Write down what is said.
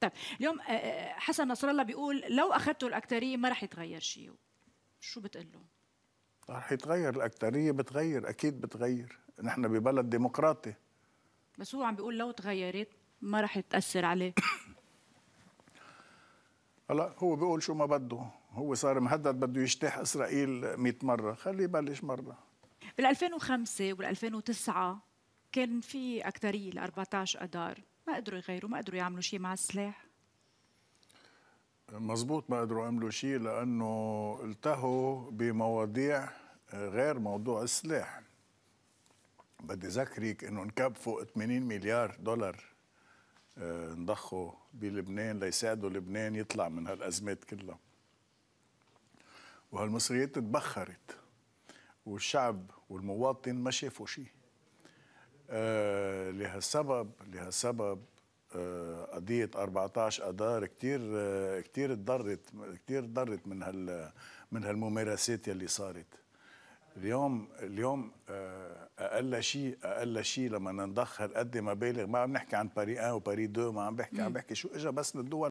طيب اليوم آه، آه، حسن نصر الله بيقول لو اخذتوا الاكثريه ما راح يتغير شيء شو بتقول له؟ راح يتغير الاكثريه بتغير اكيد بتغير نحن ببلد ديمقراطي بس هو عم بيقول لو تغيرت ما راح تاثر عليه هلا هو بيقول شو ما بده هو صار مهدد بده يجتاح اسرائيل 100 مره خليه يبلش مره بال 2005 وبال 2009 كان في اكثريه ل 14 اذار ما قدروا يغيروا ما قدروا يعملوا شيء مع السلاح مزبوط ما قدروا يعملوا شيء لانه التهوا بمواضيع آه، غير موضوع السلاح بدي ذكرك انه انكب فوق 80 مليار دولار انضخوا آه، بلبنان ليساعدوا لبنان يطلع من هالازمات كلها وهالمصريات تبخرت والشعب والمواطن ما شافوا شيء آه، لها لهالسبب لها آه، قضية 14 أدار كتير آه، كتير تضرت كتير تضرت من هال من هالممارسات يلي صارت اليوم اليوم اقل شيء اقل شيء لما نضخ هالقد مبالغ ما عم نحكي عن باري 1 وباري 2 ما عم بحكي عم بحكي شو إجا بس للدول